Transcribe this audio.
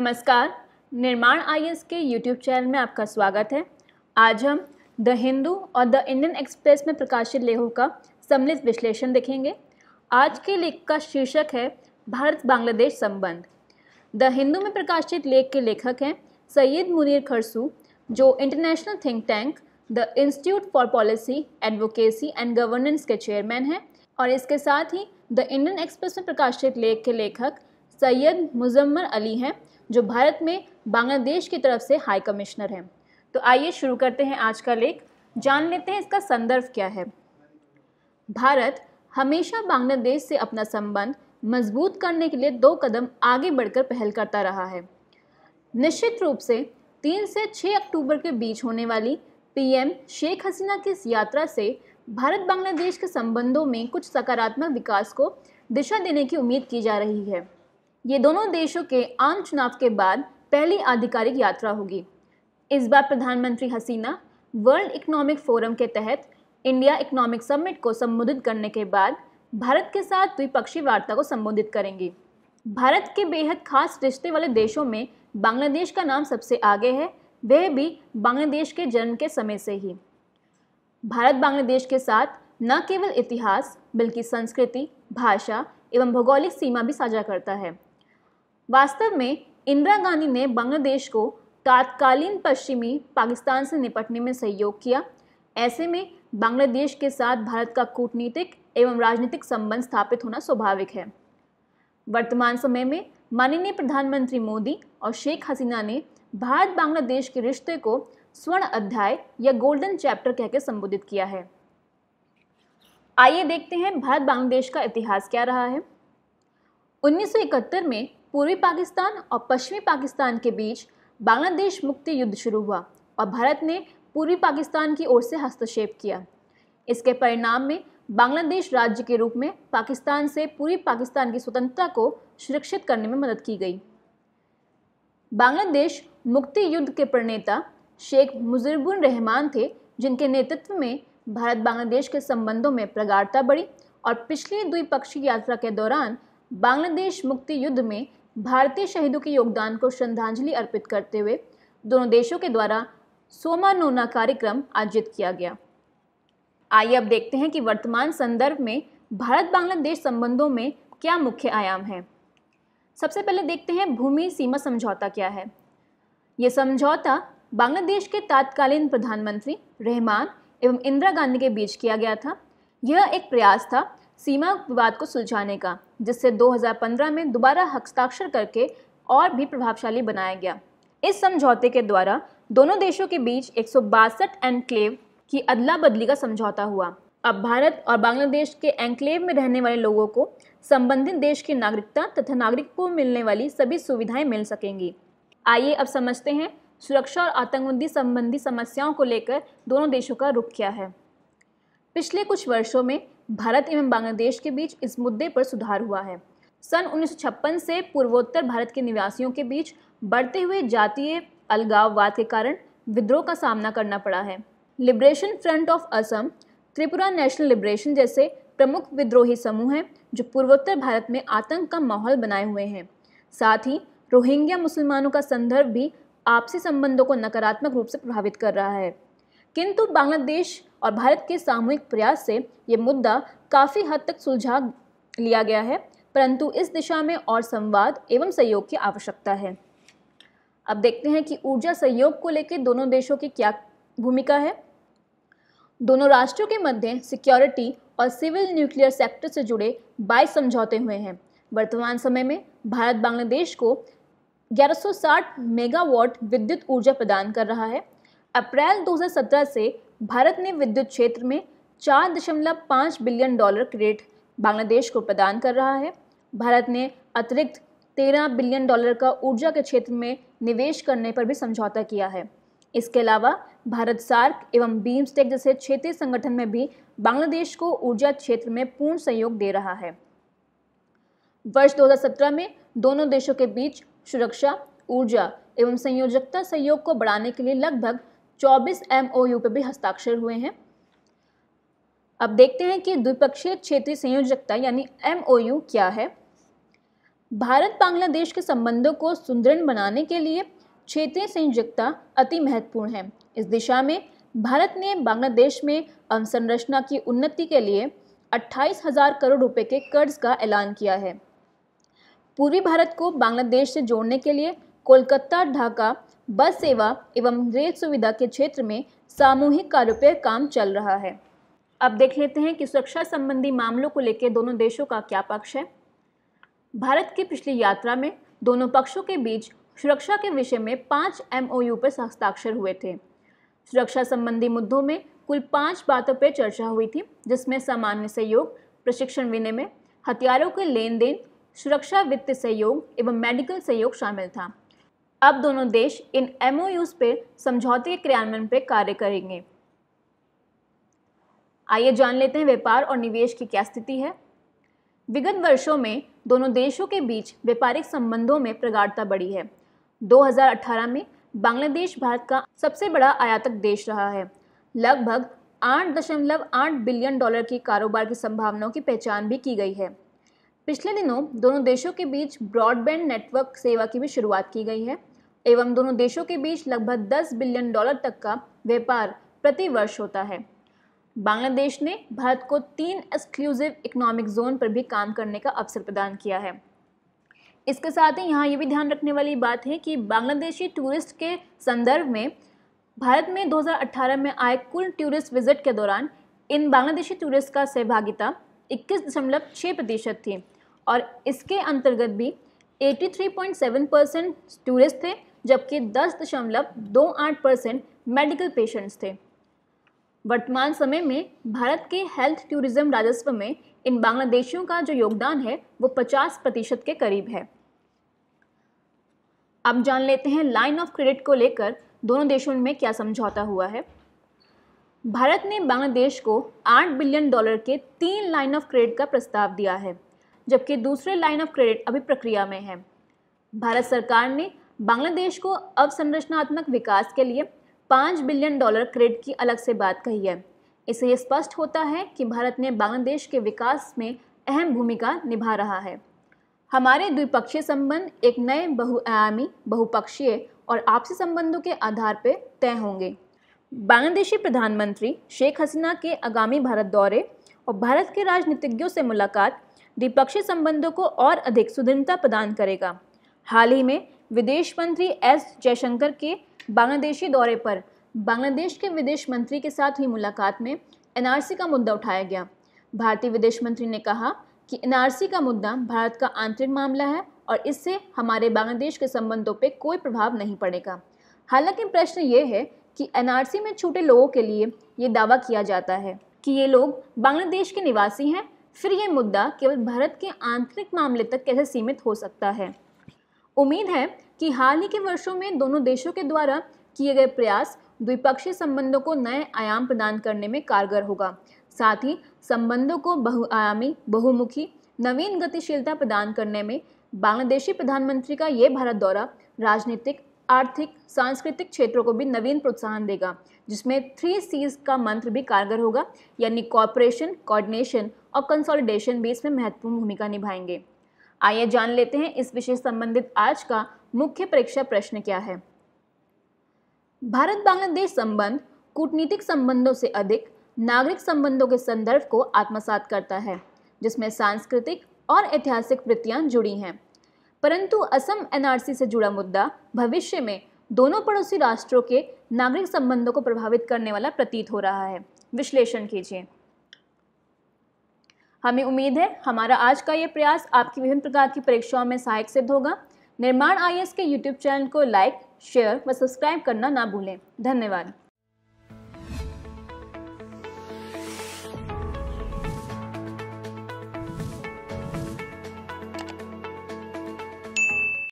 नमस्कार निर्माण आई के यूट्यूब चैनल में आपका स्वागत है आज हम द हिंदू और द इंडियन एक्सप्रेस में प्रकाशित लेखों का सम्मिलित विश्लेषण देखेंगे आज के लेख का शीर्षक है भारत बांग्लादेश संबंध द हिंदू में प्रकाशित लेख के लेखक हैं सैयद मुनीर खरसू जो international think tank the institute for policy advocacy and governance के चेयरमैन हैं और इसके साथ ही द इंडियन एक्सप्रेस में प्रकाशित लेख के लेखक सैयद मुजम्मर अली हैं जो भारत में बांग्लादेश की तरफ से हाई कमिश्नर हैं तो आइए शुरू करते हैं आज का लेख जान लेते हैं इसका संदर्भ क्या है भारत हमेशा बांग्लादेश से अपना संबंध मजबूत करने के लिए दो कदम आगे बढ़कर पहल करता रहा है निश्चित रूप से तीन से छः अक्टूबर के बीच होने वाली पीएम शेख हसीना की इस यात्रा से भारत बांग्लादेश के संबंधों में कुछ सकारात्मक विकास को दिशा देने की उम्मीद की जा रही है ये दोनों देशों के आम चुनाव के बाद पहली आधिकारिक यात्रा होगी इस बार प्रधानमंत्री हसीना वर्ल्ड इकोनॉमिक फोरम के तहत इंडिया इकोनॉमिक समिट को संबोधित करने के बाद भारत के साथ द्विपक्षीय वार्ता को संबोधित करेंगी भारत के बेहद खास रिश्ते वाले देशों में बांग्लादेश का नाम सबसे आगे है वह भी बांग्लादेश के जन्म के समय से ही भारत बांग्लादेश के साथ न केवल इतिहास बल्कि संस्कृति भाषा एवं भौगोलिक सीमा भी साझा करता है वास्तव में इंदिरा गांधी ने बांग्लादेश को तात्कालीन पश्चिमी पाकिस्तान से निपटने में सहयोग किया ऐसे में बांग्लादेश के साथ भारत का कूटनीतिक एवं राजनीतिक संबंध स्थापित होना स्वाभाविक है वर्तमान समय में माननीय प्रधानमंत्री मोदी और शेख हसीना ने भारत बांग्लादेश के रिश्ते को स्वर्ण अध्याय या गोल्डन चैप्टर कहकर संबोधित किया है आइए देखते हैं भारत बांग्लादेश का इतिहास क्या रहा है 1971 में पूर्वी पाकिस्तान और पश्चिमी पाकिस्तान के बीच बांग्लादेश मुक्ति युद्ध शुरू हुआ और भारत ने पूर्वी पाकिस्तान की ओर से हस्तक्षेप किया इसके परिणाम में बांग्लादेश राज्य के रूप में पाकिस्तान से पूर्वी पाकिस्तान की स्वतंत्रता को सुरक्षित करने में मदद की गई बांग्लादेश मुक्ति युद्ध के प्रणेता शेख मुजिबुर रहमान थे जिनके नेतृत्व में भारत बांग्लादेश के संबंधों में प्रगाढ़ता बढ़ी और पिछली द्विपक्षीय यात्रा के दौरान बांग्लादेश मुक्ति युद्ध में भारतीय शहीदों के योगदान को श्रद्धांजलि अर्पित करते हुए दोनों देशों के द्वारा सोमानोना कार्यक्रम आयोजित किया गया आइए अब देखते हैं कि वर्तमान संदर्भ में भारत बांग्लादेश संबंधों में क्या मुख्य आयाम है सबसे पहले देखते हैं भूमि सीमा समझौता क्या है यह समझौता बांग्लादेश के तत्कालीन प्रधानमंत्री रहमान एवं इंदिरा गांधी के बीच किया गया था यह एक प्रयास था सीमा विवाद को सुलझाने का जिससे 2015 में दोबारा हस्ताक्षर करके और भी प्रभावशाली बनाया गया इस समझौते के द्वारा दोनों देशों के बीच एक एनक्लेव की अदला बदली का समझौता हुआ अब भारत और बांग्लादेश के एंक्लेव में रहने वाले लोगों को संबंधित देश की नागरिकता तथा नागरिक को मिलने वाली सभी सुविधाएं मिल सकेंगी आइए अब समझते हैं सुरक्षा और आतंकवादी संबंधी समस्याओं को लेकर दोनों देशों का रुख क्या है पिछले कुछ वर्षों में भारत एवं बांग्लादेश के बीच इस मुद्दे पर सुधार हुआ है सन उन्नीस से पूर्वोत्तर भारत के निवासियों के बीच बढ़ते हुए जातीय अलगाववाद के कारण विद्रोह का सामना करना पड़ा है liberation front of Assam Tripura national liberation जैसे प्रमुख विद्रोही समूह हैं जो पूर्वोत्तर भारत में आतंक का माहौल बनाए हुए हैं साथ ही रोहिंग्या मुसलमानों का संदर्भ भी आपसी संबंधों को नकारात्मक रूप से प्रभावित कर रहा है किंतु बांग्लादेश और भारत के सामूहिक प्रयास से ये मुद्दा काफ़ी हद तक सुलझा लिया गया है परंतु इस दिशा में और संवाद एवं सहयोग की आवश्यकता है अब देखते हैं कि ऊर्जा सहयोग को लेकर दोनों देशों की क्या भूमिका है दोनों राष्ट्रों के मध्य सिक्योरिटी और सिविल न्यूक्लियर सेक्टर से जुड़े बाईस समझौते हुए हैं वर्तमान समय में भारत बांग्लादेश को 1160 मेगावाट विद्युत ऊर्जा प्रदान कर रहा है अप्रैल 2017 से भारत ने विद्युत क्षेत्र में 4.5 बिलियन डॉलर क्रेडिट बांग्लादेश को प्रदान कर रहा है भारत ने अतिरिक्त 13 बिलियन डॉलर का ऊर्जा के क्षेत्र में निवेश करने पर भी समझौता किया है इसके अलावा भारत सार्क एवं बीम्स्टेक जैसे क्षेत्रीय संगठन में भी बांग्लादेश को ऊर्जा क्षेत्र में पूर्ण सहयोग दे रहा है वर्ष 2017 में दोनों देशों के बीच सुरक्षा ऊर्जा एवं संयोजकता सहयोग को बढ़ाने के लिए लगभग 24 एमओयू पर भी हस्ताक्षर हुए हैं अब देखते हैं कि द्विपक्षीय क्षेत्रीय संयोजकता यानी एमओयू क्या है भारत बांग्लादेश के संबंधों को सुदृढ़ बनाने के लिए क्षेत्रीय संयोजकता अति महत्वपूर्ण है इस दिशा में भारत ने बांग्लादेश में अवसंरचना की उन्नति के लिए अट्ठाईस हजार करोड़ रुपए के कर्ज का ऐलान किया है पूर्वी भारत को बांग्लादेश से जोड़ने के लिए कोलकाता ढाका बस सेवा एवं रेल सुविधा के क्षेत्र में सामूहिक कार्यों पर काम चल रहा है अब देख लेते हैं कि सुरक्षा संबंधी मामलों को लेकर दोनों देशों का क्या पक्ष है भारत की पिछली यात्रा में दोनों पक्षों के बीच सुरक्षा के विषय में पाँच एम पर हस्ताक्षर हुए थे सुरक्षा संबंधी मुद्दों में कुल पाँच बातों पर चर्चा हुई थी जिसमें सामान्य सहयोग प्रशिक्षण विनिमय हथियारों के लेन देन सुरक्षा वित्त सहयोग एवं मेडिकल सहयोग शामिल था अब दोनों देश इन एम पे समझौते के क्रियान्वयन पे कार्य करेंगे आइए जान लेते हैं व्यापार और निवेश की क्या स्थिति है विगत वर्षों में दोनों देशों के बीच व्यापारिक संबंधों में प्रगाढ़ता बढ़ी है 2018 में बांग्लादेश भारत का सबसे बड़ा आयातक देश रहा है लगभग आठ बिलियन डॉलर की कारोबार की संभावनाओं की पहचान भी की गई है पिछले दिनों दोनों देशों के बीच ब्रॉडबैंड नेटवर्क सेवा की भी शुरुआत की गई है एवं दोनों देशों के बीच लगभग 10 बिलियन डॉलर तक का व्यापार प्रति वर्ष होता है बांग्लादेश ने भारत को तीन एक्सक्लूसिव इकोनॉमिक जोन पर भी काम करने का अवसर प्रदान किया है इसके साथ ही यहाँ ये भी ध्यान रखने वाली बात है कि बांग्लादेशी टूरिस्ट के संदर्भ में भारत में 2018 में आए कुल टूरिस्ट विजिट के दौरान इन बांग्लादेशी टूरिस्ट का सहभागिता इक्कीस दशमलव छः प्रतिशत थी और इसके अंतर्गत भी 83.7 परसेंट टूरिस्ट थे जबकि दस दशमलव दो आठ परसेंट मेडिकल पेशेंट्स थे वर्तमान समय में भारत के हेल्थ टूरिज्म राजस्व में इन बांग्लादेशियों का जो योगदान है वो 50 प्रतिशत के करीब है अब जान लेते हैं लाइन ऑफ क्रेडिट को लेकर दोनों देशों में क्या समझौता हुआ है भारत ने बांग्लादेश को 8 बिलियन डॉलर के तीन लाइन ऑफ क्रेडिट का प्रस्ताव दिया है जबकि दूसरे लाइन ऑफ क्रेडिट अभी प्रक्रिया में है भारत सरकार ने बांग्लादेश को अवसंरचनात्मक विकास के लिए पाँच बिलियन डॉलर क्रेडिट की अलग से बात कही है इससे ये स्पष्ट होता है कि भारत ने बांग्लादेश के विकास में अहम भूमिका निभा रहा है हमारे द्विपक्षीय संबंध एक नए बहुआयामी बहुपक्षीय और आपसी संबंधों के आधार पर तय होंगे बांग्लादेशी प्रधानमंत्री शेख हसीना के आगामी भारत दौरे और भारत के राजनीतिज्ञों से मुलाकात द्विपक्षीय संबंधों को और अधिक सुदृढ़ता प्रदान करेगा हाल ही में विदेश मंत्री एस जयशंकर के बांग्लादेशी दौरे पर बांग्लादेश के विदेश मंत्री के साथ हुई मुलाकात में एनआरसी का मुद्दा उठाया गया भारतीय विदेश मंत्री ने कहा कि एनआरसी का मुद्दा भारत का आंतरिक मामला है और इससे हमारे बांग्लादेश के संबंधों पर कोई प्रभाव नहीं पड़ेगा हालांकि प्रश्न ये है कि एनआरसी में छूटे लोगों के लिए ये दावा किया जाता है कि ये लोग बांग्लादेश के निवासी हैं फिर ये मुद्दा केवल भारत के आंतरिक मामले तक कैसे सीमित हो सकता है उम्मीद है कि हाल ही के वर्षों में दोनों देशों के द्वारा किए गए प्रयास द्विपक्षीय संबंधों को नए आयाम प्रदान करने में कारगर होगा साथ ही संबंधों को बहुआयामी बहुमुखी नवीन गतिशीलता प्रदान करने में बांग्लादेशी प्रधानमंत्री का ये भारत दौरा राजनीतिक आर्थिक सांस्कृतिक क्षेत्रों को भी नवीन प्रोत्साहन देगा जिसमें थ्री सीज का मंत्र भी कारगर होगा यानी कॉपरेशन कोऑर्डिनेशन और कंसोलिडेशन भी इसमें महत्वपूर्ण भूमिका निभाएंगे आइए जान लेते हैं इस विषय संबंधित आज का मुख्य परीक्षा प्रश्न क्या है भारत बांग्लादेश संबंध कूटनीतिक संबंधों से अधिक नागरिक संबंधों के संदर्भ को आत्मसात करता है जिसमें सांस्कृतिक और ऐतिहासिक वृत्तियां जुड़ी हैं परंतु असम एनआरसी से जुड़ा मुद्दा भविष्य में दोनों पड़ोसी राष्ट्रों के नागरिक संबंधों को प्रभावित करने वाला प्रतीत हो रहा है विश्लेषण कीजिए हमें उम्मीद है हमारा आज का ये प्रयास आपकी विभिन्न प्रकार की परीक्षाओं में सहायक सिद्ध होगा निर्माण आई के यूट्यूब चैनल को लाइक शेयर व सब्सक्राइब करना ना भूलें धन्यवाद